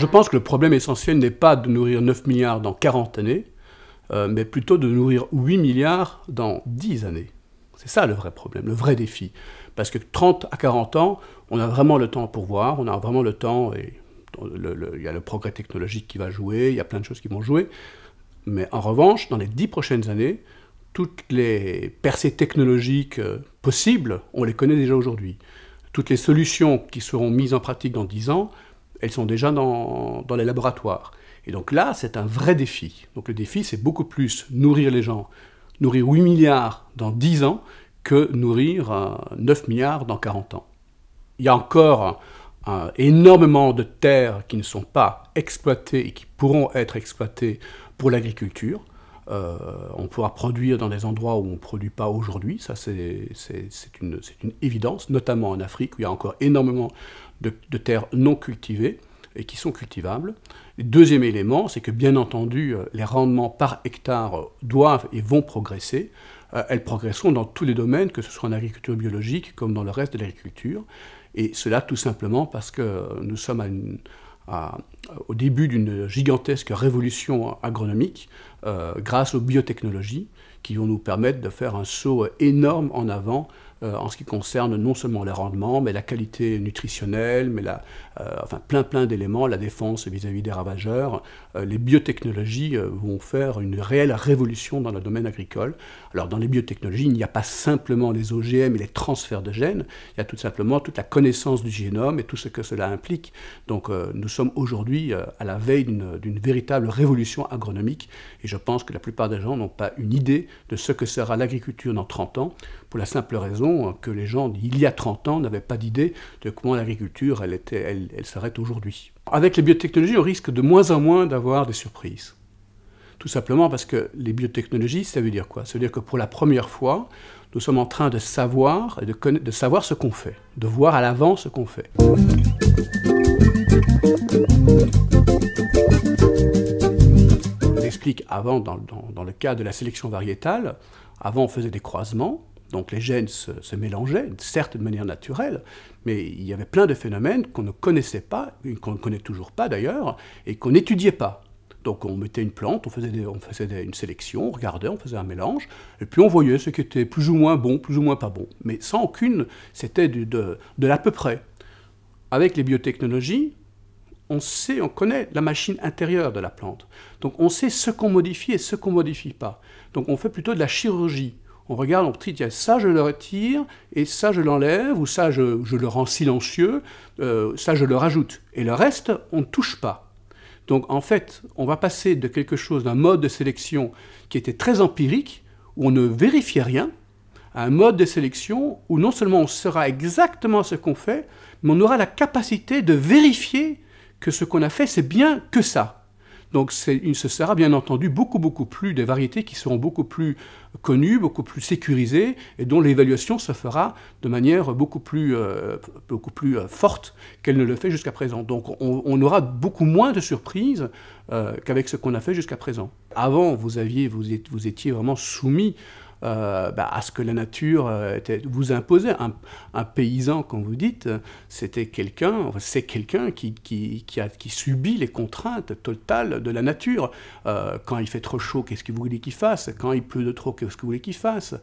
je pense que le problème essentiel n'est pas de nourrir 9 milliards dans 40 années, euh, mais plutôt de nourrir 8 milliards dans 10 années. C'est ça le vrai problème, le vrai défi. Parce que 30 à 40 ans, on a vraiment le temps pour voir, on a vraiment le temps, et il y a le progrès technologique qui va jouer, il y a plein de choses qui vont jouer. Mais en revanche, dans les 10 prochaines années, toutes les percées technologiques euh, possibles, on les connaît déjà aujourd'hui. Toutes les solutions qui seront mises en pratique dans 10 ans, elles sont déjà dans, les laboratoires. Et donc là, c'est un vrai défi. Donc le défi, c'est beaucoup plus nourrir les gens, nourrir 8 milliards dans 10 ans, que nourrir 9 euh, milliards dans 40 ans. Il y a encore euh, énormément de terres qui ne sont pas exploitées et qui pourront être exploitées pour l'agriculture. Euh, on pourra produire dans des endroits où on ne produit pas aujourd'hui, ça c'est une, évidence, notamment en Afrique où il y a encore énormément de, terres non cultivées et qui sont cultivables. Deuxième élément, c'est que bien entendu, euh, les rendements par hectare doivent et vont progresser. Euh, elles progresseront dans tous les domaines, que ce soit en agriculture biologique comme dans le reste de l'agriculture. Et cela tout simplement parce que nous sommes au début d'une gigantesque révolution agronomique euh, grâce aux biotechnologies qui vont nous permettre de faire un saut énorme en avant euh, en ce qui concerne non seulement les rendements, mais la qualité nutritionnelle, mais la, euh, enfin plein plein d'éléments, la défense vis-à-vis des ravageurs. Euh, les biotechnologies vont faire une réelle révolution dans le domaine agricole. Alors dans les biotechnologies, il n'y a pas simplement les OGM et les transferts de gènes, il y a tout simplement toute la connaissance du génome et tout ce que cela implique. Donc nous sommes aujourd'hui à la veille d'une véritable révolution agronomique et je pense que la plupart des gens n'ont pas une idée de ce que sera l'agriculture dans 30 ans, pour la simple raison que les gens, il y a 30 ans, n'avaient pas d'idée de comment l'agriculture, elle, s'arrête aujourd'hui. Avec les biotechnologies, on risque de moins en moins d'avoir des surprises. Tout simplement parce que les biotechnologies, ça veut dire quoi Ça veut dire que pour la première fois, nous sommes en train de savoir de, savoir ce qu'on fait, de voir à l'avant ce qu'on fait. On explique avant, dans, le cas de la sélection variétale, avant on faisait des croisements, donc les gènes se, mélangeaient, certes de manière naturelle, mais il y avait plein de phénomènes qu'on ne connaissait pas, qu'on ne connaît toujours pas d'ailleurs, et qu'on n'étudiait pas. Donc on mettait une plante, on faisait, une sélection, on regardait, on faisait un mélange, et puis on voyait ce qui était plus ou moins bon, plus ou moins pas bon. Mais sans aucune, c'était de, de, l'à peu près. Avec les biotechnologies, on sait, on connaît la machine intérieure de la plante. Donc on sait ce qu'on modifie et ce qu'on ne modifie pas. Donc on fait plutôt de la chirurgie on regarde, on a ça je le retire, et ça je l'enlève, ou ça je, le rends silencieux, euh, ça je le rajoute. Et le reste, on ne touche pas. Donc en fait, on va passer de quelque chose, d'un mode de sélection qui était très empirique, où on ne vérifiait rien, à un mode de sélection où non seulement on saura exactement ce qu'on fait, mais on aura la capacité de vérifier que ce qu'on a fait, c'est bien que ça. Donc il se sera bien entendu beaucoup, beaucoup plus des variétés qui seront beaucoup plus connues, beaucoup plus sécurisées et dont l'évaluation se fera de manière beaucoup plus, euh, beaucoup plus euh, forte qu'elle ne le fait jusqu'à présent. Donc on, aura beaucoup moins de surprises euh, qu'avec ce qu'on a fait jusqu'à présent. Avant, vous, aviez, vous étiez vraiment soumis euh, bah, à ce que la nature euh, vous imposait. Un, un, paysan, comme vous dites, euh, c'était quelqu'un, c'est quelqu'un qui, subit les contraintes totales de la nature. quand il fait trop chaud, qu'est-ce que vous voulez qu'il fasse Quand il pleut de trop, qu'est-ce que vous voulez qu'il fasse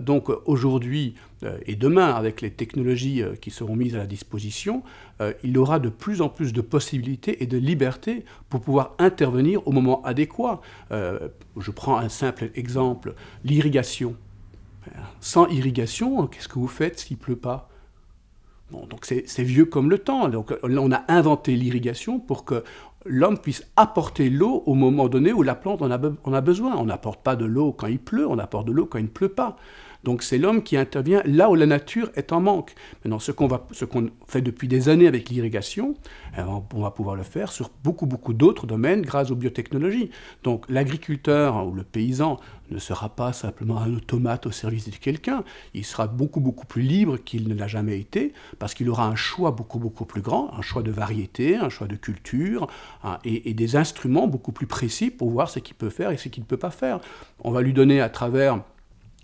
Donc aujourd'hui, euh, et demain, avec les technologies euh, qui seront mises à la disposition, euh, il aura de plus en plus de possibilités et de libertés pour pouvoir intervenir au moment adéquat. je prends un simple exemple, l'irrigation. Sans irrigation, qu'est-ce que vous faites s'il pleut pas Donc c'est vieux comme le temps. on a inventé l'irrigation pour que l'homme puisse apporter l'eau au moment donné où la plante en a besoin. On n'apporte pas de l'eau quand il pleut, on apporte de l'eau quand il ne pleut pas. Donc c'est l'homme qui intervient là où la nature est en manque. Maintenant, ce qu'on fait depuis des années avec l'irrigation, eh ben, on va pouvoir le faire sur beaucoup, beaucoup d'autres domaines grâce aux biotechnologies. Donc l'agriculteur ou le paysan ne sera pas simplement un automate au service de quelqu'un, il sera beaucoup, beaucoup plus libre qu'il ne l'a jamais été, parce qu'il aura un choix beaucoup, beaucoup plus grand, un choix de variété, un choix de culture, hein, et des instruments beaucoup plus précis pour voir ce qu'il peut faire et ce qu'il ne peut pas faire. On va lui donner à travers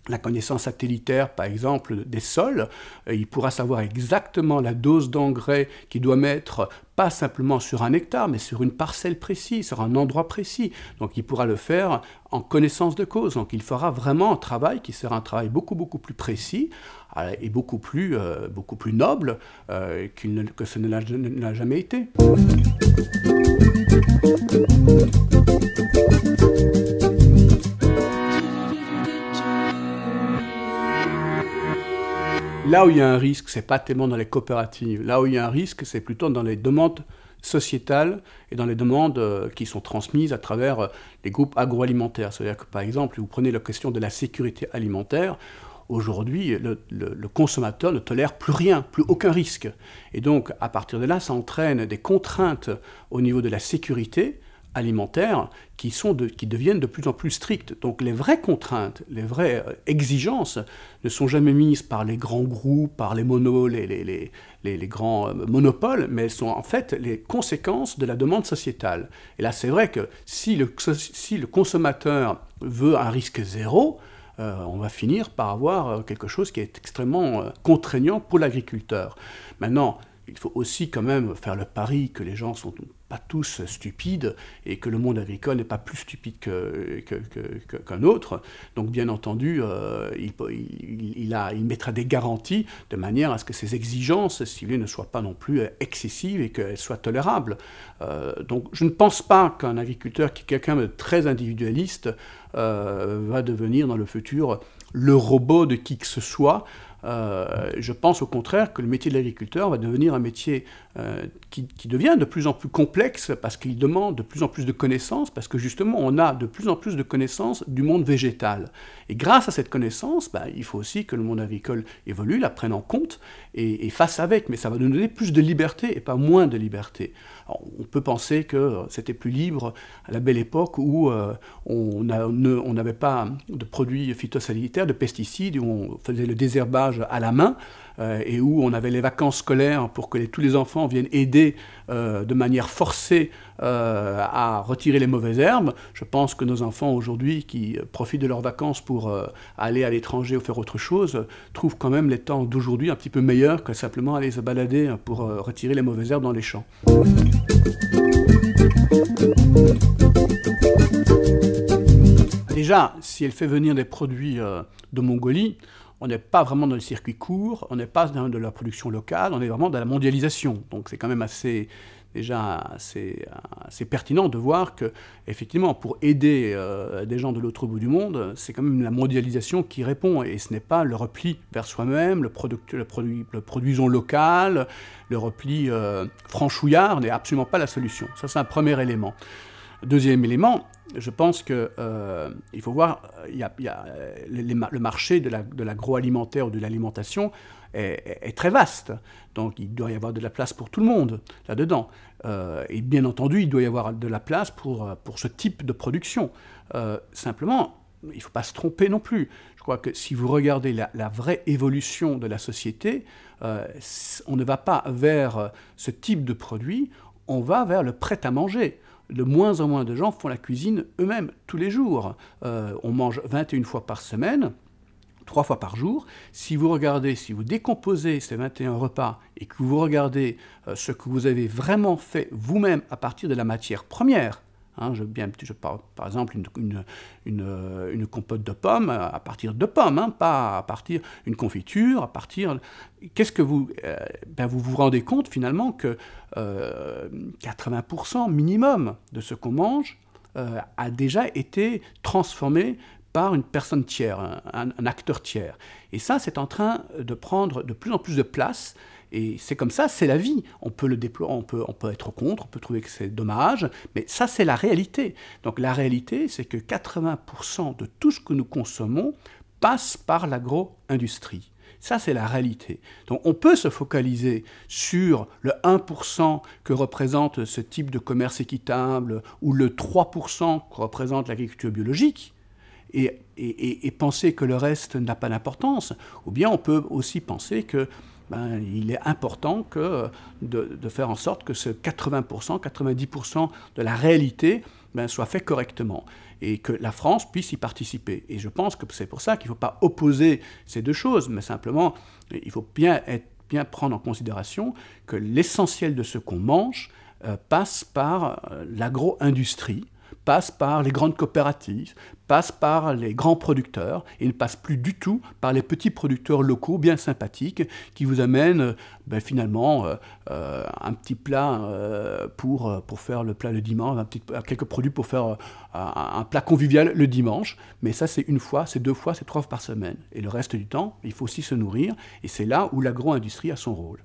la connaissance satellitaire, par exemple, des sols, euh, il pourra savoir exactement la dose d'engrais qu'il doit mettre, pas simplement sur un hectare, mais sur une parcelle précise, sur un endroit précis. Donc il pourra le faire en connaissance de cause. Donc il fera vraiment un travail qui sera un travail beaucoup, beaucoup plus précis euh, et beaucoup plus, euh, beaucoup plus noble que ce n'a jamais été. Là où il y a un risque, c'est pas tellement dans les coopératives. Là où il y a un risque, c'est plutôt dans les demandes sociétales et dans les demandes euh, qui sont transmises à travers euh, les groupes agroalimentaires. C'est-à-dire que, par exemple, vous prenez la question de la sécurité alimentaire. Aujourd'hui, le, le, consommateur ne tolère plus rien, plus aucun risque. Et donc, à partir de là, ça entraîne des contraintes au niveau de la sécurité alimentaires qui, sont qui deviennent de plus en plus strictes. Donc les vraies contraintes, les vraies euh, exigences ne sont jamais mises par les grands groupes, par les, grands euh, monopoles, mais elles sont en fait les conséquences de la demande sociétale. Et là, c'est vrai que si le, si le consommateur veut un risque zéro, euh, on va finir par avoir quelque chose qui est extrêmement contraignant pour l'agriculteur. Maintenant, il faut aussi quand même faire le pari que les gens ne sont pas tous stupides et que le monde agricole n'est pas plus stupide qu'un autre. Donc bien entendu, euh, il, mettra des garanties de manière à ce que ces exigences, si ne soient pas non plus excessives et qu'elles soient tolérables. Euh, donc je ne pense pas qu'un agriculteur qui est quelqu'un de très individualiste euh, va devenir dans le futur le robot de qui que ce soit. Euh, je pense au contraire que le métier de l'agriculteur va devenir un métier euh, qui, devient de plus en plus complexe parce qu'il demande de plus en plus de connaissances, parce que justement on a de plus en plus de connaissances du monde végétal. Et grâce à cette connaissance, bah, il faut aussi que le monde agricole évolue, la prenne en compte et fasse avec, mais ça va nous donner plus de liberté et pas moins de liberté on peut penser que c'était plus libre à la belle époque où euh, on n'avait pas de produits phytosanitaires, de pesticides, où on faisait le désherbage à la main. Euh, et où on avait les vacances scolaires pour que tous les enfants viennent aider euh, de manière forcée euh, à retirer les mauvaises herbes. Je pense que nos enfants aujourd'hui qui profitent de leurs vacances pour aller à l'étranger ou faire autre chose trouvent quand même les temps d'aujourd'hui un petit peu meilleurs que simplement aller se balader pour retirer les mauvaises herbes dans les champs. Déjà, si elle fait venir des produits de Mongolie, on n'est pas vraiment dans le circuit court, on n'est pas dans de la production locale, on est vraiment dans la mondialisation. Donc c'est quand même assez déjà assez, pertinent de voir que effectivement pour aider euh, des gens de l'autre bout du monde, c'est quand même la mondialisation qui répond et ce n'est pas le repli vers soi-même, le, le, produit, le produisons local, le repli euh, franchouillard n'est absolument pas la solution. Ça c'est un premier élément. Deuxième élément, je pense qu'il euh, faut voir, y euh, y a, le marché de l'agroalimentaire la, de ou de l'alimentation est, très vaste. Donc il doit y avoir de la place pour tout le monde là-dedans. Euh, et bien entendu, il doit y avoir de la place pour, euh, pour ce type de production. simplement, il ne faut pas se tromper non plus. Je crois que si vous regardez la, la vraie évolution de la société, on ne va pas vers ce type de produit, on va vers le prêt à manger de moins en moins de gens font la cuisine eux-mêmes tous les jours. Euh, on mange 21 fois par semaine, trois fois par jour. Si vous regardez, si vous décomposez ces 21 repas et que vous regardez euh, ce que vous avez vraiment fait vous-même à partir de la matière première, Hein, je, par, exemple, une, compote de pommes euh, à partir de pommes, hein, pas à partir une confiture, à partir. Qu'est-ce que vous, euh, ben vous vous rendez compte finalement que 80% euh, minimum de ce qu'on mange a déjà été transformé par une personne tiers, un, acteur tiers. Et ça, c'est en train de prendre de plus en plus de place. Et c'est comme ça, c'est la vie. On peut le on peut, on peut être contre, on peut trouver que c'est dommage, mais ça, c'est la réalité. Donc la réalité, c'est que 80% de tout ce que nous consommons passe par l'agro-industrie. Ça, c'est la réalité. Donc on peut se focaliser sur le 1% que représente ce type de commerce équitable ou le 3% que représente l'agriculture biologique. Et, et, penser que le reste n'a pas d'importance, ou bien on peut aussi penser que ben, il est important de, faire en sorte que ce 80%, 90% de la réalité ben, soit fait correctement et que la France puisse y participer. Et je pense que c'est pour ça qu'il ne faut pas opposer ces deux choses, mais simplement, il faut bien, prendre en considération que l'essentiel de ce qu'on mange euh, passe par euh, l'agro-industrie passe par les grandes coopératives, passe par les grands producteurs et ne passe plus du tout par les petits producteurs locaux bien sympathiques qui vous amènent euh, ben, finalement euh, euh, un petit plat pour, pour faire le plat le dimanche, quelques produits pour faire un, plat convivial le dimanche. Mais ça, c'est une fois, c'est deux fois, c'est trois fois par semaine. Et le reste du temps, il faut aussi se nourrir. Et c'est là où l'agro-industrie a son rôle.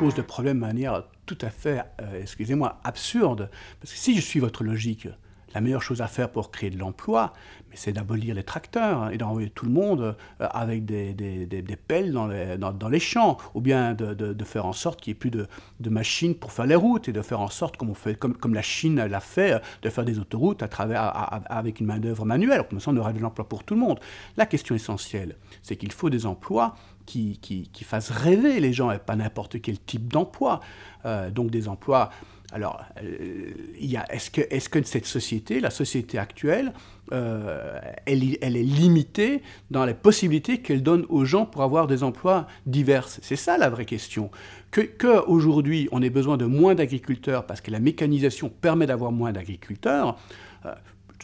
pose le problème de manière tout à fait, euh, excusez-moi, absurde. Parce que si je suis votre logique, la meilleure chose à faire pour créer de l'emploi, c'est d'abolir les tracteurs hein, et d'envoyer tout le monde euh, avec des, pelles dans les, champs, ou bien de, faire en sorte qu'il n'y ait plus de, machines pour faire les routes, et de faire en sorte, comme, on fait, comme, la Chine l'a fait, de faire des autoroutes à travers, avec une main-d'œuvre manuelle. Comme ça, on aura de l'emploi pour tout le monde. La question essentielle, c'est qu'il faut des emplois qui, fassent rêver les gens et pas n'importe quel type d'emploi. Euh, donc des emplois. Alors, euh, est-ce que, est -ce que cette société, la société actuelle, euh, elle, elle, est limitée dans les possibilités qu'elle donne aux gens pour avoir des emplois divers C'est ça la vraie question. Que, que aujourd'hui on ait besoin de moins d'agriculteurs parce que la mécanisation permet d'avoir moins d'agriculteurs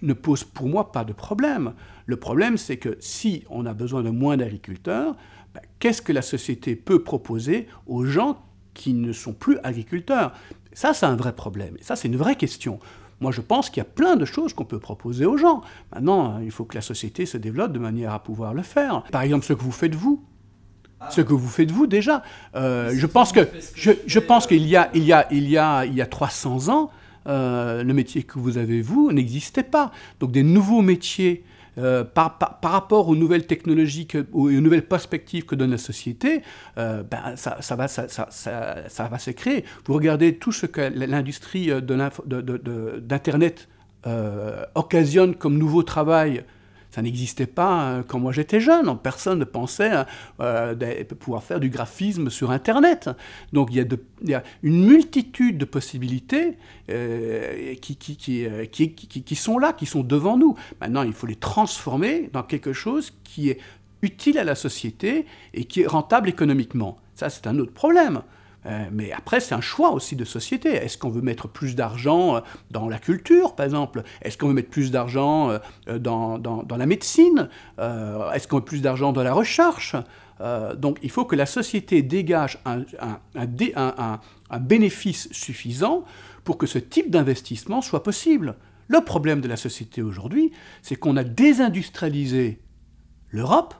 ne pose pour moi pas de problème. Le problème, c'est que si on a besoin de moins d'agriculteurs, qu'est-ce que la société peut proposer aux gens qui ne sont plus agriculteurs Ça, c'est un vrai problème. Et ça, c'est une vraie question. Moi, je pense qu'il y a plein de choses qu'on peut proposer aux gens. Maintenant, il faut que la société se développe de manière à pouvoir le faire. Par exemple, ce que vous faites vous. Ah. Ce que vous faites vous déjà. Euh, je pense que je, pense euh, qu'il y a il y a il y a il y a 300 ans, euh, le métier que vous avez vous n'existait pas. Donc des nouveaux métiers euh, par, rapport aux nouvelles technologies, que, aux, nouvelles perspectives que donne la société, euh, ben, ça, va, se créer. Vous regardez tout ce que l'industrie euh, d'Internet occasionne comme nouveau travail ça n'existait pas euh, quand moi j'étais jeune. Personne ne pensait euh, euh, pouvoir faire du graphisme sur Internet. Donc il y a, une multitude de possibilités qui, sont là, qui sont devant nous. Maintenant, il faut les transformer dans quelque chose qui est utile à la société et qui est rentable économiquement. Ça, c'est un autre problème. Euh, mais après, c'est un choix aussi de société. Est-ce qu'on veut mettre plus d'argent euh, dans la culture, par exemple Est-ce qu'on veut mettre plus d'argent euh, dans, dans, la médecine Est-ce qu'on veut plus d'argent dans la recherche donc il faut que la société dégage un, un bénéfice suffisant pour que ce type d'investissement soit possible. Le problème de la société aujourd'hui, c'est qu'on a désindustrialisé l'Europe,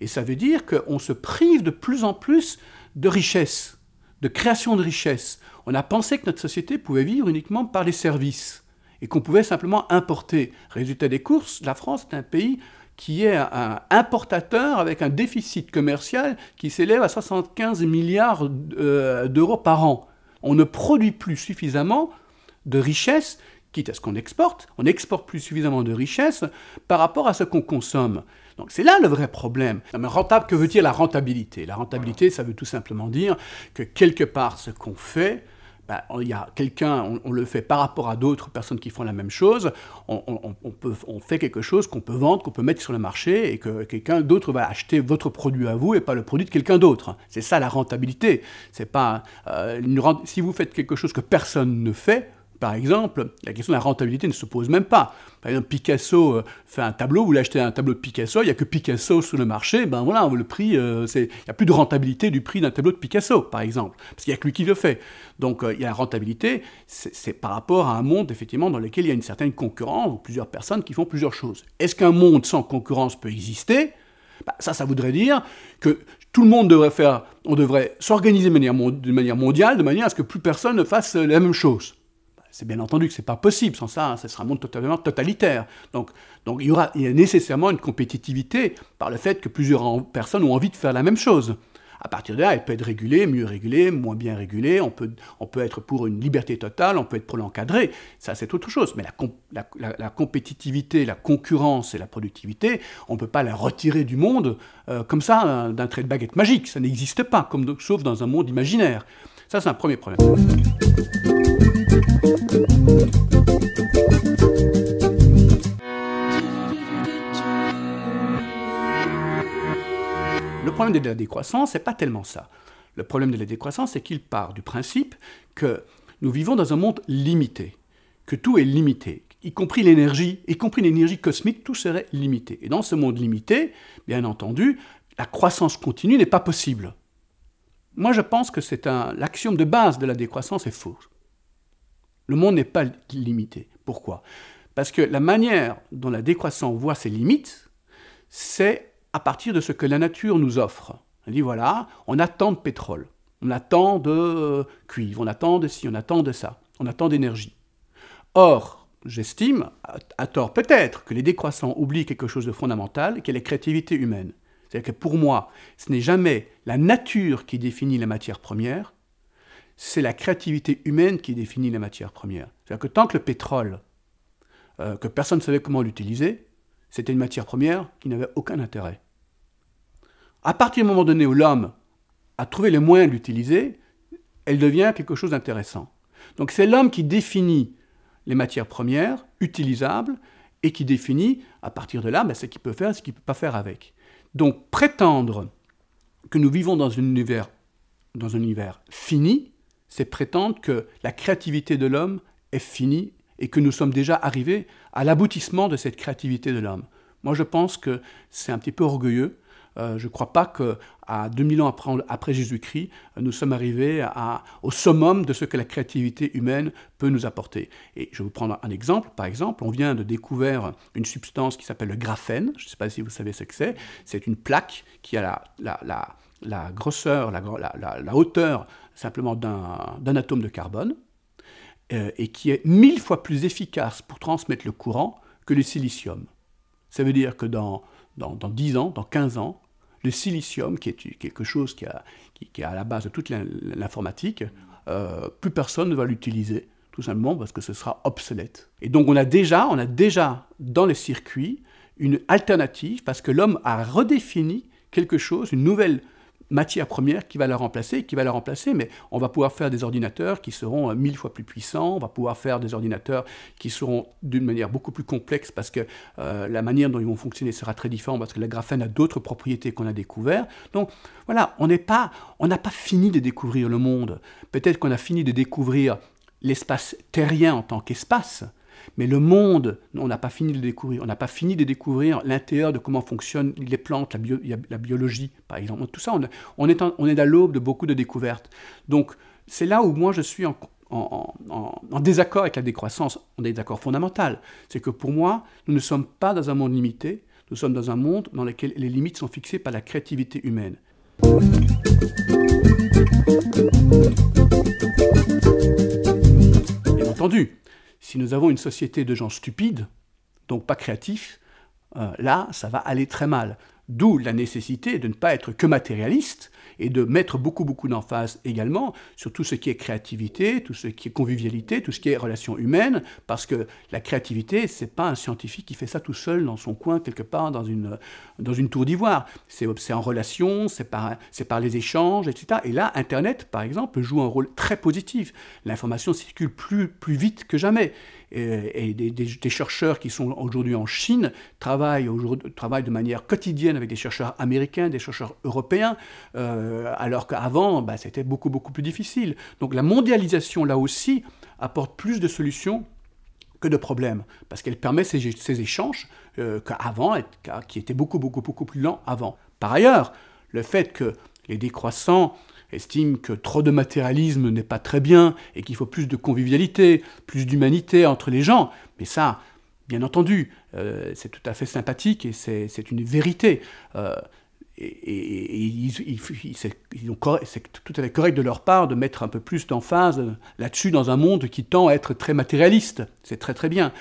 et ça veut dire qu'on se prive de plus en plus de richesses de création de richesses. On a pensé que notre société pouvait vivre uniquement par les services et qu'on pouvait simplement importer. Résultat des courses, la France est un pays qui est un importateur avec un déficit commercial qui s'élève à 75 milliards euh, d'euros par an. On ne produit plus suffisamment de richesses, quitte à ce qu'on exporte, on exporte plus suffisamment de richesses par rapport à ce qu'on consomme. Donc c'est là le vrai problème. mais rentable, que veut dire la rentabilité La rentabilité, ça veut tout simplement dire que quelque part, ce qu'on fait, bah, il y a quelqu'un, on, le fait par rapport à d'autres personnes qui font la même chose, on, fait quelque chose qu'on peut vendre, qu'on peut mettre sur le marché et que quelqu'un d'autre va acheter votre produit à vous et pas le produit de quelqu'un d'autre. C'est ça la rentabilité. C'est pas euh, si vous faites quelque chose que personne ne fait, par exemple, la question de la rentabilité ne se pose même pas. Par exemple, Picasso euh, fait un tableau, vous l'achetez un tableau de Picasso, il n'y a que Picasso sur le marché, ben voilà, euh, il n'y a plus de rentabilité du prix d'un tableau de Picasso, par exemple, parce qu'il n'y a que lui qui le fait. Donc euh, il y a la rentabilité, c'est par rapport à un monde, effectivement, dans lequel il y a une certaine concurrence, ou plusieurs personnes qui font plusieurs choses. Est-ce qu'un monde sans concurrence peut exister ben, Ça, ça voudrait dire que tout le monde devrait faire, on devrait s'organiser de de manière mondiale, de manière à ce que plus personne ne fasse la même chose. C'est bien entendu que ce n'est pas possible. Sans ça, hein, ce sera un monde totalement totalitaire. Donc, donc il, y aura, a nécessairement une compétitivité par le fait que plusieurs personnes ont envie de faire la même chose. À partir de là, elle peut être régulée, mieux régulée, moins bien régulée. On peut, on peut être pour une liberté totale, on peut être pour l'encadrer. Ça, c'est autre chose. Mais la, compétitivité, la concurrence et la productivité, on ne peut pas la retirer du monde euh, comme ça, hein, d'un trait de baguette magique. Ça n'existe pas, sauf dans un monde imaginaire. Ça, c'est un premier problème. Le problème de la décroissance, n'est pas tellement ça. Le problème de la décroissance, c'est qu'il part du principe que nous vivons dans un monde limité, que tout est limité, y compris l'énergie, y compris l'énergie cosmique, tout serait limité. Et dans ce monde limité, bien entendu, la croissance continue n'est pas possible. Moi, je pense que l'axiome de base de la décroissance est faux. Le monde n'est pas limité. Pourquoi Parce que la manière dont la décroissance voit ses limites, c'est à partir de ce que la nature nous offre. On dit voilà, on attend de pétrole, on attend de euh, cuivre, on attend de ci, on attend de ça, on attend d'énergie. Or, j'estime, à tort peut-être, que les décroissants oublient quelque chose de fondamental, qui est la créativité humaine. C'est-à-dire que pour moi, ce n'est jamais la nature qui définit la matière première, c'est la créativité humaine qui définit la matière première. C'est-à-dire que tant que le pétrole, euh, que personne ne savait comment l'utiliser, c'était une matière première qui n'avait aucun intérêt. À partir du moment donné où l'homme a trouvé les moyens de l'utiliser, elle devient quelque chose d'intéressant. Donc c'est l'homme qui définit les matières premières utilisables et qui définit à partir de là ben, ce qu'il peut faire et ce qu'il ne peut pas faire avec. Donc prétendre que nous vivons dans un univers, dans un univers fini, c'est prétendre que la créativité de l'homme est finie et que nous sommes déjà arrivés à l'aboutissement de cette créativité de l'homme. Moi, je pense que c'est un petit peu orgueilleux euh, je ne crois pas que à 2000 ans après, Jésus-Christ, euh, nous sommes arrivés au summum de ce que la créativité humaine peut nous apporter. Et je vais vous prendre un exemple. Par exemple, on vient de découvrir une substance qui s'appelle le graphène. Je ne sais pas si vous savez ce que c'est. C'est une plaque qui a la, grosseur, la, hauteur simplement d'un atome de carbone euh, et qui est mille fois plus efficace pour transmettre le courant que le silicium. Ça veut dire que dans, dans 10 ans, dans 15 ans, le silicium, qui est quelque chose qui, est à la base de toute l'informatique, euh, plus personne ne va l'utiliser, tout simplement parce que ce sera obsolète. Et donc on a déjà, on a déjà dans les circuits une alternative parce que l'homme a redéfini quelque chose, une nouvelle matière première qui va la remplacer, qui va la remplacer, mais on va pouvoir faire des ordinateurs qui seront euh, mille fois plus puissants, on va pouvoir faire des ordinateurs qui seront d'une manière beaucoup plus complexe parce que euh, la manière dont ils vont fonctionner sera très différente parce que la graphène a d'autres propriétés qu'on a découvertes. Donc voilà, on n'est pas, on n'a pas fini de découvrir le monde. Peut-être qu'on a fini de découvrir l'espace terrien en tant qu'espace, mais le monde, on n'a pas fini de le découvrir. On n'a pas fini de découvrir l'intérieur de comment fonctionnent les plantes, la, biologie, par exemple. Tout ça, on, est, à l'aube de beaucoup de découvertes. Donc, c'est là où moi, je suis en, en, désaccord avec la décroissance, on est d'accord fondamental. C'est que pour moi, nous ne sommes pas dans un monde limité, nous sommes dans un monde dans lequel les limites sont fixées par la créativité humaine. Bien entendu, si nous avons une société de gens stupides, donc pas créatifs, euh, là, ça va aller très mal. D'où la nécessité de ne pas être que matérialiste et de mettre beaucoup, beaucoup d'emphase également sur tout ce qui est créativité, tout ce qui est convivialité, tout ce qui est relations humaines, parce que la créativité, ce n'est pas un scientifique qui fait ça tout seul dans son coin, quelque part, dans une, dans une tour d'ivoire. C'est en relation, c'est par, par les échanges, etc. Et là, Internet, par exemple, joue un rôle très positif. L'information circule plus, plus vite que jamais et, des, chercheurs qui sont aujourd'hui en Chine travaillent, travaillent de manière quotidienne avec des chercheurs américains, des chercheurs européens, euh, alors qu'avant, bah, c'était beaucoup, beaucoup plus difficile. Donc la mondialisation, là aussi, apporte plus de solutions que de problèmes, parce qu'elle permet ces, échanges euh, qu'avant, qui étaient beaucoup, beaucoup, beaucoup plus lents avant. Par ailleurs, le fait que les décroissants estime que trop de matérialisme n'est pas très bien et qu'il faut plus de convivialité, plus d'humanité entre les gens. Mais ça, bien entendu, euh, c'est tout à fait sympathique et c'est une vérité. Euh, et, et c'est tout à fait correct de leur part de mettre un peu plus d'emphase là-dessus dans un monde qui tend à être très matérialiste. C'est très très bien.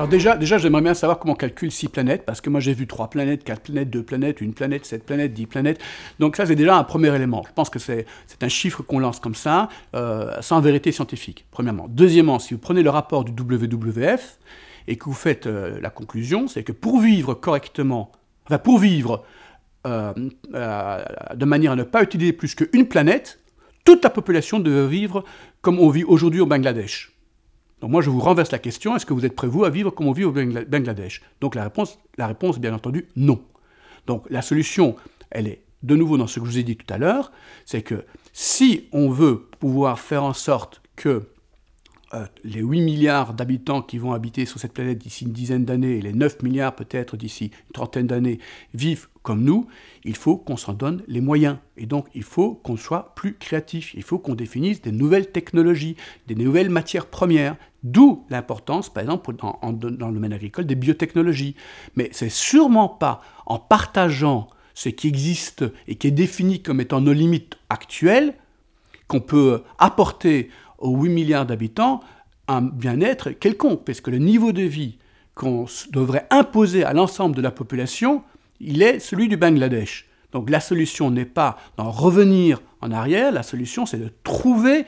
Alors déjà, déjà j'aimerais bien savoir comment on calcule six planètes, parce que moi j'ai vu trois planètes, quatre planètes, deux planètes, une planète, sept planètes, 10 planètes. Donc ça c'est déjà un premier élément. Je pense que c'est un chiffre qu'on lance comme ça, euh, sans vérité scientifique, premièrement. Deuxièmement, si vous prenez le rapport du WWF et que vous faites euh, la conclusion, c'est que pour vivre correctement, enfin pour vivre euh, de manière à ne pas utiliser plus qu'une planète, toute la population devait vivre comme on vit aujourd'hui au Bangladesh. Donc moi, je vous renverse la question, est-ce que vous êtes prêt, vous, à vivre comme on vit au Bangladesh Donc la réponse, la réponse, bien entendu, non. Donc la solution, elle est de nouveau dans ce que je vous ai dit tout à l'heure, c'est que si on veut pouvoir faire en sorte que euh, les 8 milliards d'habitants qui vont habiter sur cette planète d'ici une dizaine d'années, et les 9 milliards peut-être d'ici une trentaine d'années, vivent comme nous, il faut qu'on s'en donne les moyens. Et donc, il faut qu'on soit plus créatif. Il faut qu'on définisse des nouvelles technologies, des nouvelles matières premières, D'où l'importance, par exemple, dans, le domaine agricole, des biotechnologies. Mais c'est sûrement pas en partageant ce qui existe et qui est défini comme étant nos limites actuelles qu'on peut apporter aux 8 milliards d'habitants un bien-être quelconque, parce que le niveau de vie qu'on devrait imposer à l'ensemble de la population, il est celui du Bangladesh. Donc la solution n'est pas d'en revenir en arrière, la solution c'est de trouver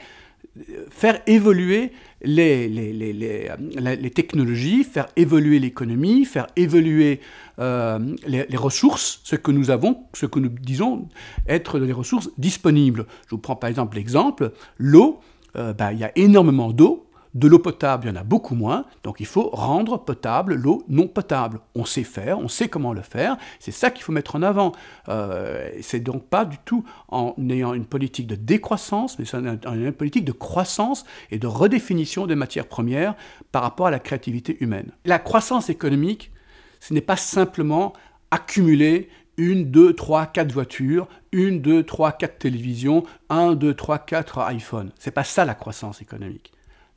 faire évoluer les, euh, les, technologies, faire évoluer l'économie, faire évoluer euh, les, ressources, ce que nous avons, ce que nous disons être les ressources disponibles. Je vous prends par exemple l'exemple, l'eau, euh, bah, il y a énormément d'eau de l'eau potable, il y en a beaucoup moins, donc il faut rendre potable l'eau non potable. On sait faire, on sait comment le faire, c'est ça qu'il faut mettre en avant. Euh, c'est donc pas du tout en ayant une politique de décroissance, mais c'est une politique de croissance et de redéfinition des matières premières par rapport à la créativité humaine. La croissance économique, ce n'est pas simplement accumuler une, deux, trois, quatre voitures, une, deux, trois, quatre télévisions, un, deux, trois, quatre iPhones. C'est pas ça la croissance économique.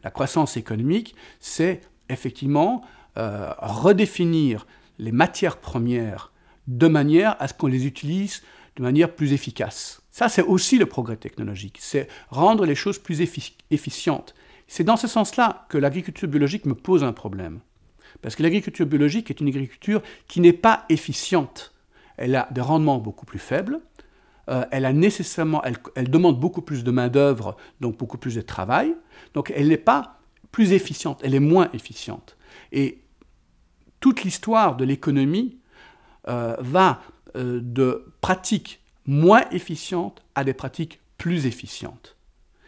La croissance économique, c'est effectivement euh, redéfinir les matières premières de manière à ce qu'on les utilise de manière plus efficace. Ça, c'est aussi le progrès technologique, c'est rendre les choses plus efficientes. C'est dans ce sens-là que l'agriculture biologique me pose un problème. Parce que l'agriculture biologique est une agriculture qui n'est pas efficiente. Elle a des rendements beaucoup plus faibles, euh, elle demande beaucoup plus de main-d'œuvre, donc beaucoup plus de travail. Donc elle n'est pas plus efficiente, elle est moins efficiente. Et toute l'histoire de l'économie euh, va euh, de pratiques moins efficientes à des pratiques plus efficientes.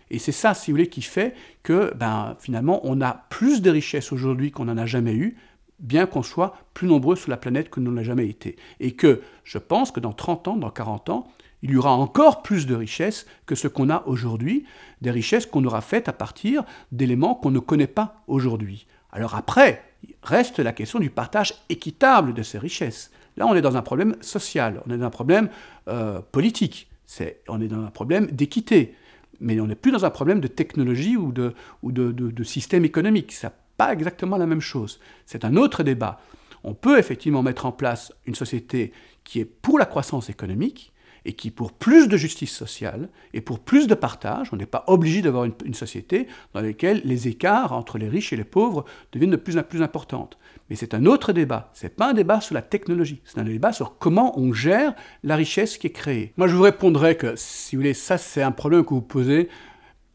Et c'est ça, si vous voulez, qui fait que ben, finalement, on a plus de richesses aujourd'hui qu'on n'en a jamais eu, bien qu'on soit plus nombreux sur la planète que nous n'en avons jamais été. Et que je pense que dans 30 ans, dans 40 ans, il y aura encore plus de richesses que ce qu'on a aujourd'hui, des richesses qu'on aura faites à partir d'éléments qu'on ne connaît pas aujourd'hui. Alors après, reste la question du partage équitable de ces richesses. Là, on est dans un problème social, on est dans un problème euh, politique, on est dans un problème d'équité, mais on n'est plus dans un problème de technologie ou de, système économique. Ça pas exactement la même chose. C'est un autre débat. On peut effectivement mettre en place une société qui est pour la croissance économique, et qui, pour plus de justice sociale et pour plus de partage, on n'est pas obligé d'avoir une, société dans laquelle les écarts entre les riches et les pauvres deviennent de plus en plus importants. Mais c'est un autre débat. Ce n'est pas un débat sur la technologie, c'est un débat sur comment on gère la richesse qui est créée. Moi, je vous répondrai que, si vous voulez, ça, c'est un problème que vous posez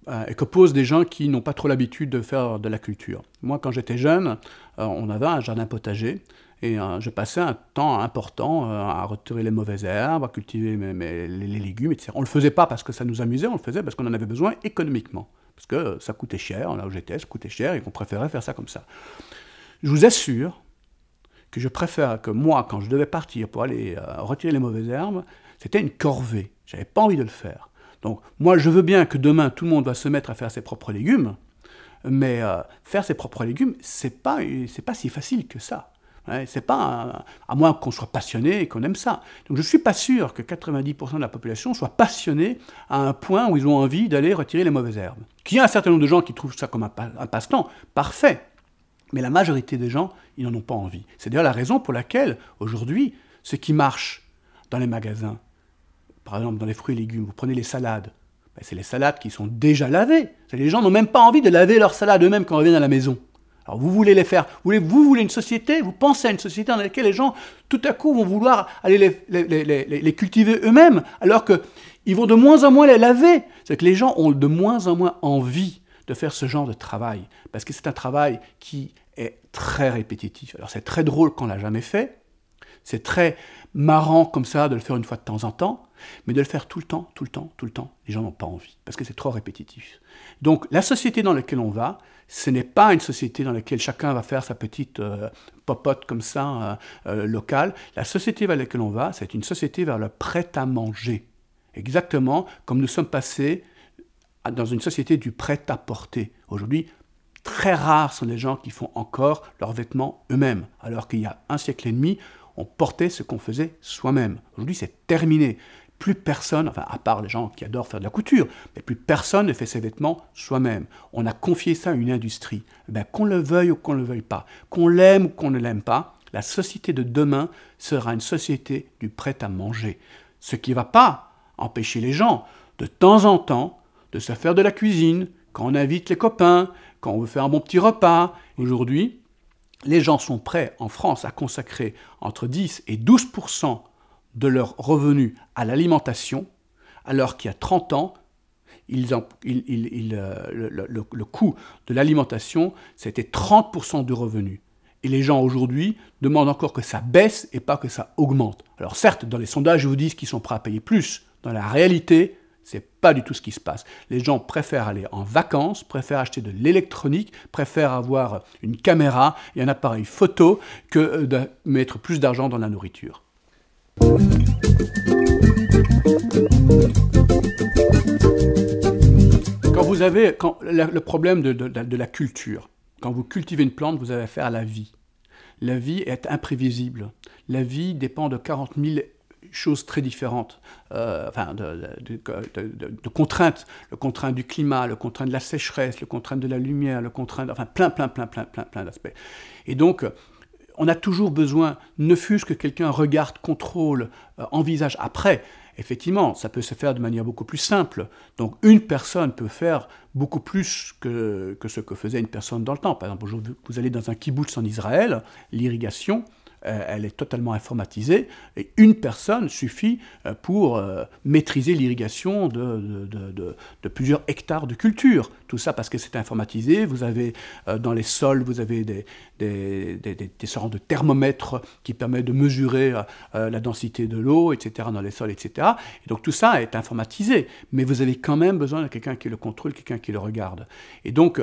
euh, et que posent des gens qui n'ont pas trop l'habitude de faire de la culture. Moi, quand j'étais jeune, euh, on avait un jardin potager et euh, je passais un temps important euh, à retirer les mauvaises herbes, à cultiver mes, les, légumes, etc. On ne le faisait pas parce que ça nous amusait, on le faisait parce qu'on en avait besoin économiquement. Parce que ça coûtait cher, là où j'étais, ça coûtait cher et qu'on préférait faire ça comme ça. Je vous assure que je préfère que moi, quand je devais partir pour aller euh, retirer les mauvaises herbes, c'était une corvée. J'avais pas envie de le faire. Donc, moi, je veux bien que demain, tout le monde va se mettre à faire ses propres légumes, mais faire ses propres légumes, c'est pas, pas si facile que ça. Hein, c'est pas, à moins qu'on soit passionné et qu'on aime ça. Donc je suis pas sûr que 90% de la population soit passionnée à un point où ils ont envie d'aller retirer les mauvaises herbes. Qu'il y a un certain nombre de gens qui trouvent ça comme un, passe-temps, parfait. Mais la majorité des gens, ils n'en ont pas envie. C'est d'ailleurs la raison pour laquelle, aujourd'hui, ce qui marche dans les magasins, par exemple dans les fruits et légumes, vous prenez les salades, ben, c'est les salades qui sont déjà lavées. Les gens n'ont même pas envie de laver leurs salades eux-mêmes quand ils reviennent à la maison. Alors vous voulez les faire, vous voulez, une société, vous pensez à une société dans laquelle les gens, tout à coup, vont vouloir aller les, cultiver eux-mêmes, alors qu'ils vont de moins en moins les laver. C'est que les gens ont de moins en moins envie de faire ce genre de travail, parce que c'est un travail qui est très répétitif. Alors c'est très drôle qu'on ne l'a jamais fait, c'est très marrant comme ça de le faire une fois de temps en temps, mais de le faire tout le temps, tout le temps, tout le temps, les gens n'ont pas envie, parce que c'est trop répétitif. Donc la société dans laquelle on va, ce n'est pas une société dans laquelle chacun va faire sa petite euh, popote comme ça euh, euh, locale. La société vers laquelle on va, c'est une société vers le prêt-à-manger. Exactement comme nous sommes passés dans une société du prêt-à-porter. Aujourd'hui, très rares sont les gens qui font encore leurs vêtements eux-mêmes, alors qu'il y a un siècle et demi, on portait ce qu'on faisait soi-même. Aujourd'hui, c'est terminé plus personne, enfin à part les gens qui adorent faire de la couture, mais plus personne ne fait ses vêtements soi-même. On a confié ça à une industrie. Eh ben, qu'on le veuille ou qu'on ne le veuille pas, qu'on l'aime ou qu'on ne l'aime pas, la société de demain sera une société du prêt-à-manger. Ce qui ne va pas empêcher les gens, de temps en temps, de se faire de la cuisine, quand on invite les copains, quand on veut faire un bon petit repas. Aujourd'hui, les gens sont prêts en France à consacrer entre 10 et 12 de leurs revenus à l'alimentation, alors qu'il y a 30 ans, ils euh, le, coût de l'alimentation, c'était 30% du revenu. Et les gens aujourd'hui demandent encore que ça baisse et pas que ça augmente. Alors certes, dans les sondages, ils vous disent qu'ils sont prêts à payer plus. Dans la réalité, ce n'est pas du tout ce qui se passe. Les gens préfèrent aller en vacances, préfèrent acheter de l'électronique, préfèrent avoir une caméra et un appareil photo que euh, de mettre plus d'argent dans la nourriture. Quand vous avez quand, le problème de, la culture, quand vous cultivez une plante, vous avez affaire à la vie. La vie est imprévisible. La vie dépend de 40 000 choses très différentes, euh, enfin de, contraintes, le contraint du climat, le contraint de la sécheresse, le contraint de la lumière, le contraint... enfin plein, plein, plein, plein, plein, plein d'aspects. Et donc, on a toujours besoin, ne fût-ce que quelqu'un regarde, contrôle, euh, envisage. Après, effectivement, ça peut se faire de manière beaucoup plus simple. Donc une personne peut faire beaucoup plus que, que ce que faisait une personne dans le temps. Par exemple, vous allez dans un kibbutz en Israël, l'irrigation, euh, elle est totalement informatisée, et une personne suffit euh, pour euh, maîtriser l'irrigation de, plusieurs hectares de culture. Tout ça parce que c'est informatisé, vous avez dans les sols, vous avez des, sortes de thermomètres qui permettent de mesurer la densité de l'eau, etc., dans les sols, etc. Et donc tout ça est informatisé, mais vous avez quand même besoin de quelqu'un qui le contrôle, quelqu'un qui le regarde. Et donc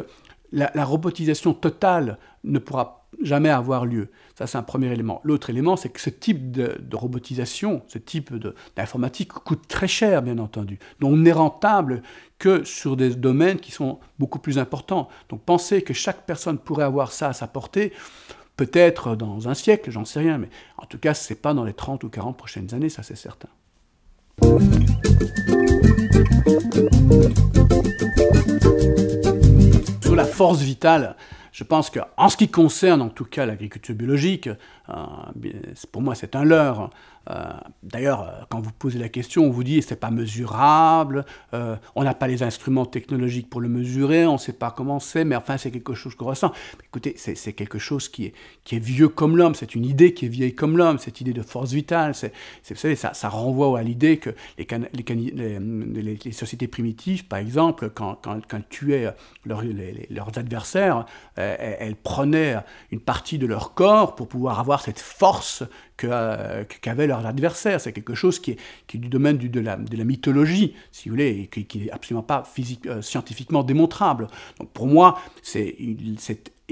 la robotisation totale ne pourra pas jamais avoir lieu. Ça, c'est un premier élément. L'autre élément, c'est que ce type de, robotisation, ce type d'informatique coûte très cher, bien entendu. Donc, on n'est rentable que sur des domaines qui sont beaucoup plus importants. Donc, penser que chaque personne pourrait avoir ça à sa portée, peut-être dans un siècle, j'en sais rien, mais en tout cas, ce n'est pas dans les 30 ou 40 prochaines années, ça c'est certain. Sur la force vitale, je pense qu'en ce qui concerne en tout cas l'agriculture biologique, euh, pour moi, c'est un leurre. Euh, d'ailleurs, euh, quand vous posez la question, on vous dit c'est pas mesurable, on n'a pas les instruments technologiques pour le mesurer, on ne sait pas comment c'est, mais enfin, c'est quelque chose qu'on ressent. Écoutez, c'est quelque chose qui est, qui est vieux comme l'homme, c'est une idée qui est vieille comme l'homme, cette idée de force vitale. c'est vous savez, ça, ça renvoie à l'idée que les, les, sociétés primitives, par exemple, quand, quand, quand elles tuaient leurs adversaires, elles prenaient une partie de leur corps pour pouvoir avoir cette force qu'avaient euh, qu leurs adversaires. C'est quelque chose qui est, du domaine de, la, de, la, mythologie, si vous voulez, et qui, n'est absolument pas physique, euh, scientifiquement démontrable. Donc pour moi, c'est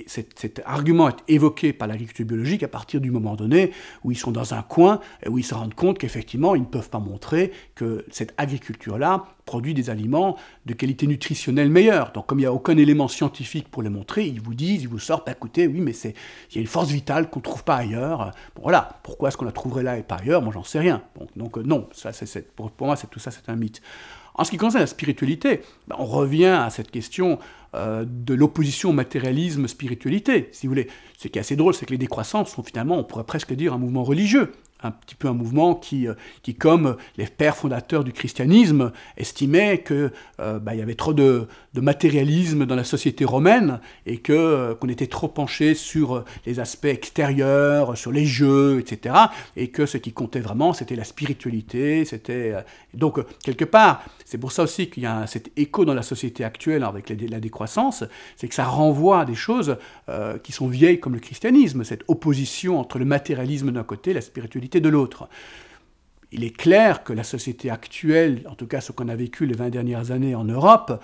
cet, argument est évoqué par l'agriculture biologique à partir du moment donné où ils sont dans un coin et où ils se rendent compte qu'effectivement, ils ne peuvent pas montrer que cette agriculture-là produit des aliments de qualité nutritionnelle meilleure. Donc, comme il n'y a aucun élément scientifique pour les montrer, ils vous disent, ils vous sortent, bah, écoutez, oui, mais c'est, il y a une force vitale qu'on ne trouve pas ailleurs. voilà, pourquoi est-ce qu'on la trouverait là et pas ailleurs Moi, j'en sais rien. donc, euh, non, ça, c'est, pour, pour moi, c'est, tout ça, c'est un mythe. En ce qui concerne la spiritualité, bah, on revient à cette question euh, de l'opposition matérialisme-spiritualité, si vous voulez. Ce qui est assez drôle, c'est que les décroissances sont finalement, on pourrait presque dire, un mouvement religieux un petit peu un mouvement qui, euh, qui, comme les pères fondateurs du christianisme, estimait qu'il euh, bah, y avait trop de, matérialisme dans la société romaine et que euh, qu'on était trop penché sur les aspects extérieurs, sur les jeux, etc. Et que ce qui comptait vraiment, c'était la spiritualité, c'était... donc, quelque part, c'est pour ça aussi qu'il y a cet écho dans la société actuelle avec la, la décroissance, c'est que ça renvoie à des choses qui sont vieilles comme le christianisme, cette opposition entre le matérialisme d'un côté et la spiritualité de l'autre. Il est clair que la société actuelle, en tout cas ce qu'on a vécu les 20 dernières années en Europe,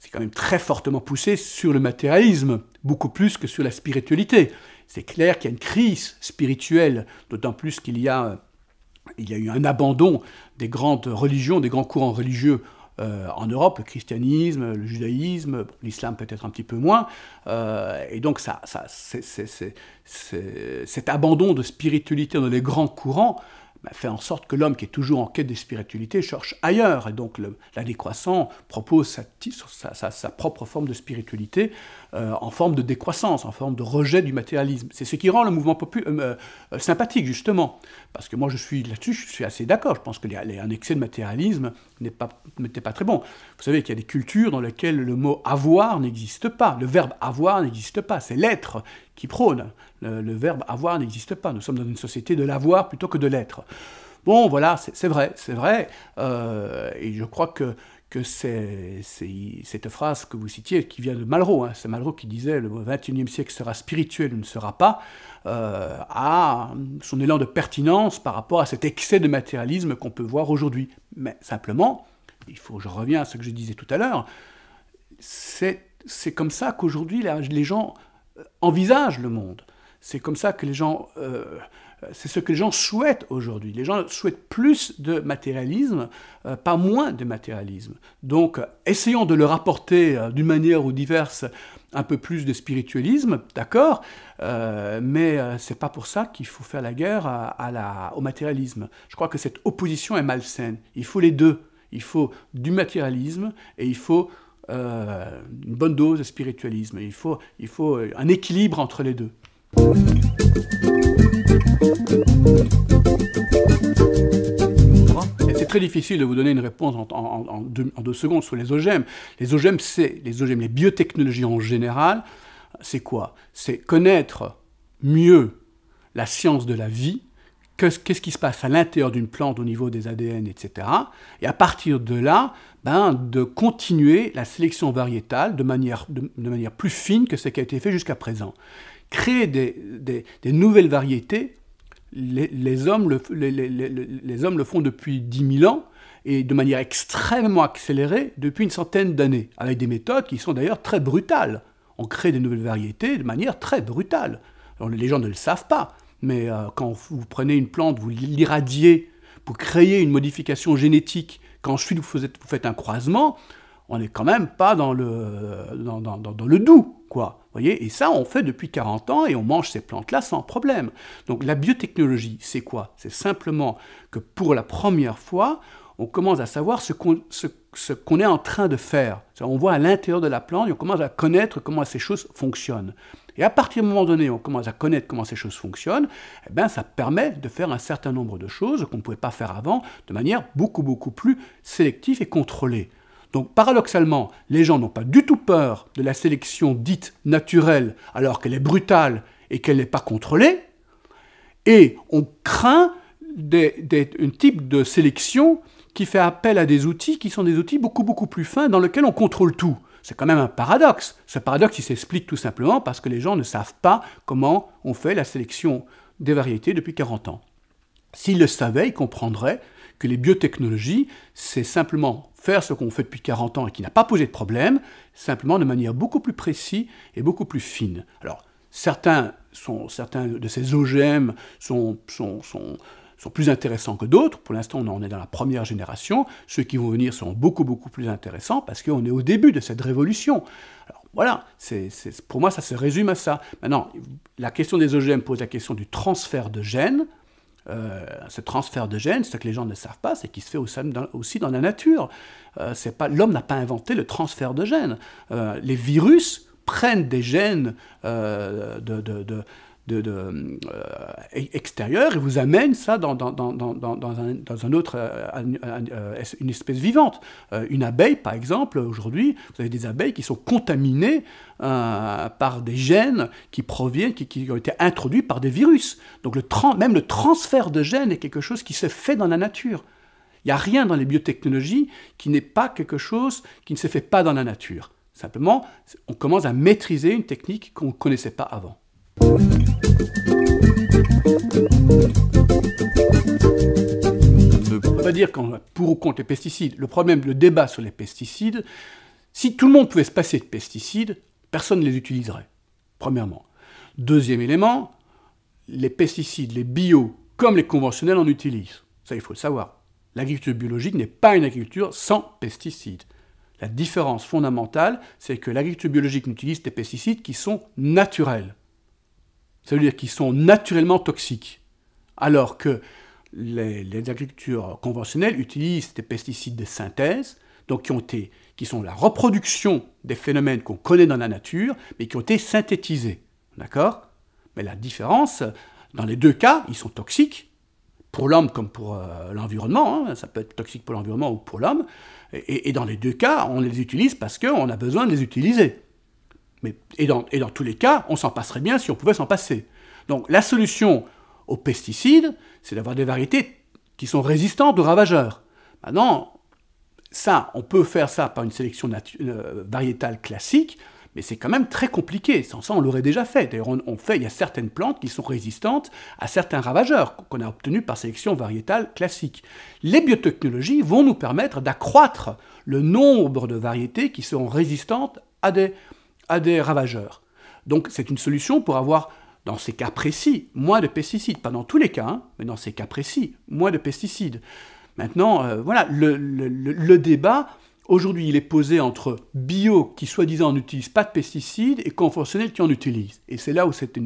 c'est quand même très fortement poussé sur le matérialisme, beaucoup plus que sur la spiritualité. C'est clair qu'il y a une crise spirituelle, d'autant plus qu'il y a il y a eu un abandon des grandes religions, des grands courants religieux euh, en Europe, le christianisme, le judaïsme, l'islam peut-être un petit peu moins. Euh, et donc ça, cet abandon de spiritualité dans les grands courants bah, fait en sorte que l'homme qui est toujours en quête de spiritualité cherche ailleurs. Et donc la décroissance propose sa, propre forme de spiritualité euh, en forme de décroissance, en forme de rejet du matérialisme. C'est ce qui rend le mouvement euh, euh, sympathique, justement. Parce que moi, je suis là-dessus, je suis assez d'accord. Je pense que un excès de matérialisme n'était pas, pas très bon. Vous savez qu'il y a des cultures dans lesquelles le mot avoir n'existe pas, le verbe avoir n'existe pas, c'est l'être qui prône le, verbe avoir n'existe pas. Nous sommes dans une société de l'avoir plutôt que de l'être. Bon, voilà, c'est vrai, c'est vrai. Euh, et je crois que, c'est cette phrase que vous citiez, qui vient de Malraux, hein. c'est Malraux qui disait le 21e siècle sera spirituel ou ne sera pas, euh, a son élan de pertinence par rapport à cet excès de matérialisme qu'on peut voir aujourd'hui. Mais simplement, il je reviens à ce que je disais tout à l'heure, c'est comme ça qu'aujourd'hui les gens envisagent le monde. C'est comme ça que les gens, euh, c'est ce que les gens souhaitent aujourd'hui. Les gens souhaitent plus de matérialisme, euh, pas moins de matérialisme. Donc, essayons de leur apporter euh, d'une manière ou diverse un peu plus de spiritualisme, d'accord, mais c'est pas pour ça qu'il faut faire la guerre à, la, au matérialisme. Je crois que cette opposition est malsaine. Il faut les deux. Il faut du matérialisme et il faut une bonne dose de spiritualisme. il faut un équilibre entre les deux. C'est très difficile de vous donner une réponse en, deux, secondes sur les OGM. E les OGM, e c'est les OGM, e les biotechnologies en général, c'est quoi C'est connaître mieux la science de la vie, qu'est-ce qui se passe à l'intérieur d'une plante au niveau des ADN, etc. Et à partir de là, ben, de continuer la sélection variétale de manière, de manière plus fine que ce qui a été fait jusqu'à présent créer des, nouvelles variétés, les, hommes le, les, hommes le font depuis 10 000 ans et de manière extrêmement accélérée depuis une centaine d'années, avec des méthodes qui sont d'ailleurs très brutales. On crée des nouvelles variétés de manière très brutale. les gens ne le savent pas, mais euh, quand vous prenez une plante, vous l'irradiez pour créer une modification génétique, quand vous, vous faites un croisement, on n'est quand même pas dans le, euh, dans le doux et ça, on fait depuis 40 ans et on mange ces plantes-là sans problème. Donc la biotechnologie, c'est quoi C'est simplement que pour la première fois, on commence à savoir ce qu'on est en train de faire. On voit à l'intérieur de la plante on commence à connaître comment ces choses fonctionnent. Et à partir du moment donné, on commence à connaître comment ces choses fonctionnent, eh bien, ça permet de faire un certain nombre de choses qu'on ne pouvait pas faire avant de manière beaucoup, beaucoup plus sélective et contrôlée. Donc paradoxalement, les gens n'ont pas du tout peur de la sélection dite naturelle alors qu'elle est brutale et qu'elle n'est pas contrôlée, et on craint des, un type de sélection qui fait appel à des outils qui sont des outils beaucoup beaucoup plus fins dans lesquels on contrôle tout. C'est quand même un paradoxe. Ce paradoxe, s'explique tout simplement parce que les gens ne savent pas comment on fait la sélection des variétés depuis 40 ans. S'ils le savaient, ils comprendraient que les biotechnologies, c'est simplement faire ce qu'on fait depuis 40 ans et qui n'a pas posé de problème, simplement de manière beaucoup plus précise et beaucoup plus fine. Alors, certains, sont, de ces OGM sont, plus intéressants que d'autres. Pour l'instant, on en est dans la première génération. Ceux qui vont venir sont beaucoup, beaucoup plus intéressants parce qu'on est au début de cette révolution. voilà, c'est, pour moi, ça se résume à ça. Maintenant, la question des OGM pose la question du transfert de gènes. Euh, ce transfert de gènes, ce que les gens ne savent pas, c'est qu'il se fait aussi dans, la nature. Euh, l'homme n'a pas inventé le transfert de gènes. Euh, les virus prennent des gènes de, de, euh, extérieur et vous amène ça dans, dans, un, autre, euh, euh, une espèce vivante. une abeille, par exemple, aujourd'hui, vous avez des abeilles qui sont contaminées par des gènes qui proviennent, qui, ont été introduits par des virus. Donc le même le transfert de gènes est quelque chose qui se fait dans la nature. Il n'y a rien dans les biotechnologies qui n'est pas quelque chose qui ne se fait pas dans la nature. Simplement, on commence à maîtriser une technique qu'on ne connaissait pas avant. On pas dire qu'on pour ou contre les pesticides. Le problème, le débat sur les pesticides, si tout le monde pouvait se passer de pesticides, personne ne les utiliserait, premièrement. Deuxième élément, les pesticides, les bio, comme les conventionnels en utilisent. Ça, il faut le savoir. L'agriculture biologique n'est pas une agriculture sans pesticides. La différence fondamentale, c'est que l'agriculture biologique n'utilise des pesticides qui sont naturels. Ça veut dire qu'ils sont naturellement toxiques. Alors que les, agricultures conventionnelles utilisent des pesticides de synthèse, donc qui, ont été, qui sont la reproduction des phénomènes qu'on connaît dans la nature, mais qui ont été synthétisés. D'accord Mais la différence, dans les deux cas, ils sont toxiques, pour l'homme comme pour euh, l'environnement, hein. ça peut être toxique pour l'environnement ou pour l'homme, et, et, dans les deux cas, on les utilise parce qu'on a besoin de les utiliser. Mais, et, dans, et dans tous les cas, on s'en passerait bien si on pouvait s'en passer. Donc la solution aux pesticides, c'est d'avoir des variétés qui sont résistantes aux ravageurs. Maintenant, ça, on peut faire ça par une sélection euh, variétale classique, mais c'est quand même très compliqué. Sans ça, on l'aurait déjà fait. D'ailleurs, on, fait, il y a certaines plantes qui sont résistantes à certains ravageurs qu'on a obtenus par sélection variétale classique. Les biotechnologies vont nous permettre d'accroître le nombre de variétés qui seront résistantes à des à des ravageurs. Donc c'est une solution pour avoir, dans ces cas précis, moins de pesticides. Pas dans tous les cas, hein, mais dans ces cas précis, moins de pesticides. Maintenant, euh, voilà, le, débat, aujourd'hui, il est posé entre bio, qui soi-disant n'utilise pas de pesticides, et conventionnel, qui en utilise. Et c'est là où c'est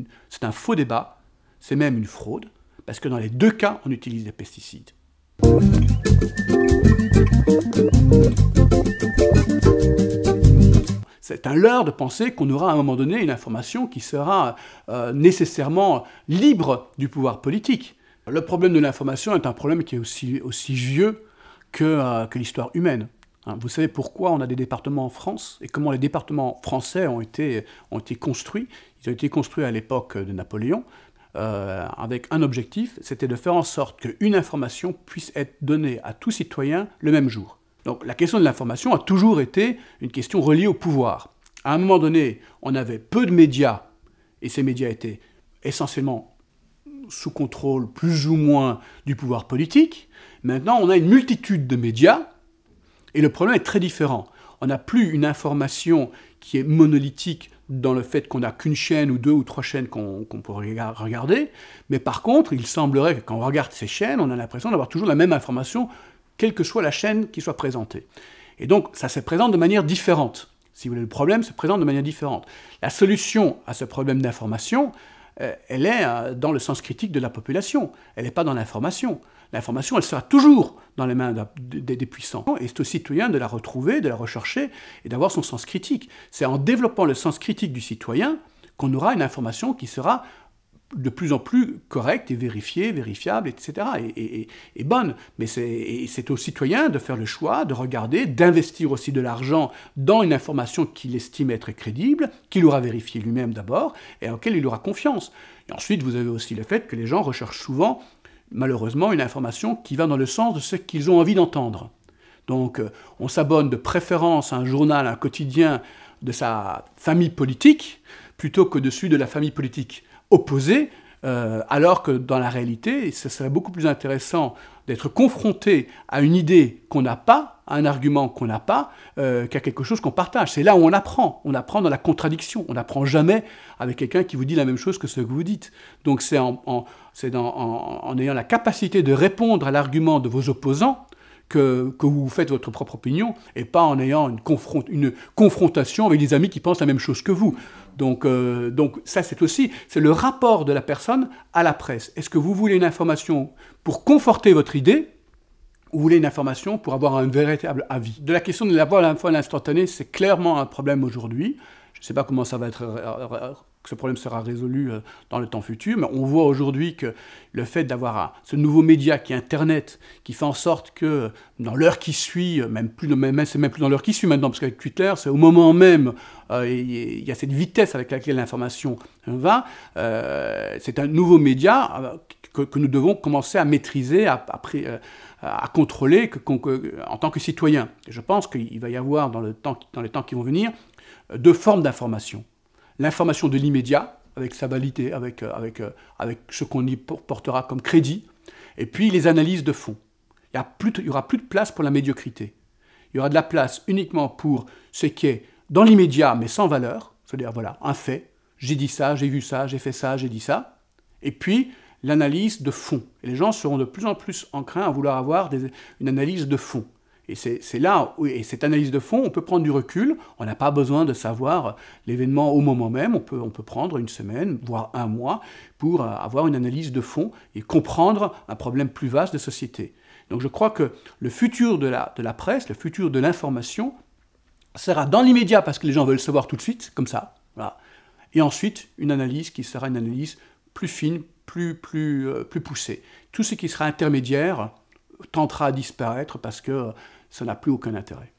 un faux débat, c'est même une fraude, parce que dans les deux cas, on utilise des pesticides. C'est un leurre de penser qu'on aura à un moment donné une information qui sera euh, nécessairement libre du pouvoir politique. Le problème de l'information est un problème qui est aussi, vieux euh, que, l'histoire humaine. Hein. vous savez pourquoi on a des départements en France et comment les départements français ont été, construits. Ils ont été construits à l'époque de Napoléon euh, avec un objectif, c'était de faire en sorte qu'une information puisse être donnée à tout citoyen le même jour. Donc la question de l'information a toujours été une question reliée au pouvoir. À un moment donné, on avait peu de médias, et ces médias étaient essentiellement sous contrôle plus ou moins du pouvoir politique. Maintenant, on a une multitude de médias, et le problème est très différent. On n'a plus une information qui est monolithique dans le fait qu'on n'a qu'une chaîne ou deux ou trois chaînes qu'on peut regarder, mais par contre, il semblerait que quand on regarde ces chaînes, on a l'impression d'avoir toujours la même information quelle que soit la chaîne qui soit présentée. Et donc, ça se présente de manière différente. Si vous voulez, le problème se présente de manière différente. La solution à ce problème d'information, euh, elle est euh, dans le sens critique de la population. Elle n'est pas dans l'information. L'information, elle sera toujours dans les mains des, puissants. Et c'est au citoyen de la retrouver, de la rechercher et d'avoir son sens critique. C'est en développant le sens critique du citoyen qu'on aura une information qui sera de plus en plus correcte et vérifiée, vérifiable, etc., et, bonne. Mais c'est aux citoyens de faire le choix, de regarder, d'investir aussi de l'argent dans une information qu'il estime être crédible, qu'il aura vérifiée lui-même d'abord, et en laquelle il aura confiance. Et ensuite, vous avez aussi le fait que les gens recherchent souvent, malheureusement, une information qui va dans le sens de ce qu'ils ont envie d'entendre. Donc, euh, on s'abonne de préférence à un journal, un quotidien de sa famille politique, plutôt qu'au-dessus de la famille politique opposé euh, alors que dans la réalité, ce serait beaucoup plus intéressant d'être confronté à une idée qu'on n'a pas, à un argument qu'on n'a pas, euh, qu'à quelque chose qu'on partage. C'est là où on apprend. On apprend dans la contradiction. On n'apprend jamais avec quelqu'un qui vous dit la même chose que ce que vous dites. Donc c'est en, ayant la capacité de répondre à l'argument de vos opposants que, vous faites votre propre opinion et pas en ayant une, confrontation avec des amis qui pensent la même chose que vous. Donc, euh, donc ça, c'est aussi c'est le rapport de la personne à la presse. Est-ce que vous voulez une information pour conforter votre idée ou vous voulez une information pour avoir un véritable avis De la question de la fois à l'instantané, c'est clairement un problème aujourd'hui. Je ne sais pas comment ça va être euh, euh, que ce problème sera résolu euh, dans le temps futur, mais on voit aujourd'hui que le fait d'avoir euh, ce nouveau média qui est Internet, qui fait en sorte que euh, dans l'heure qui suit, même plus, même dans l'heure qui suit maintenant, parce qu'avec Twitter, c'est au moment même, il y a cette vitesse avec laquelle l'information va, c'est un nouveau média que, nous devons commencer à maîtriser, à, contrôler en tant que citoyen. je pense qu'il va y avoir dans, le temps, dans les temps qui vont venir deux formes d'information l'information de l'immédiat, avec sa validité, avec, euh, avec, euh, avec ce qu'on y portera comme crédit, et puis les analyses de fond. Il n'y aura, plus de, y aura plus de place pour la médiocrité. Il y aura de la place uniquement pour ce qui est dans l'immédiat, mais sans valeur, c'est-à-dire, voilà, un fait, j'ai dit ça, j'ai vu ça, j'ai fait ça, j'ai dit ça, et puis l'analyse de fond. Et les gens seront de plus en plus crainte à vouloir avoir une analyse de fond. Et c'est là, où, et cette analyse de fond, on peut prendre du recul, on n'a pas besoin de savoir l'événement au moment même, on peut, on peut prendre une semaine, voire un mois, pour euh, avoir une analyse de fond et comprendre un problème plus vaste de société. Donc je crois que le futur de la, de la presse, le futur de l'information, sera dans l'immédiat parce que les gens veulent savoir tout de suite, comme ça. Et ensuite, une analyse qui sera une analyse plus fine, plus, plus, euh, plus poussée. Tout ce qui sera intermédiaire tentera à disparaître parce que euh, ça n'a plus aucun intérêt.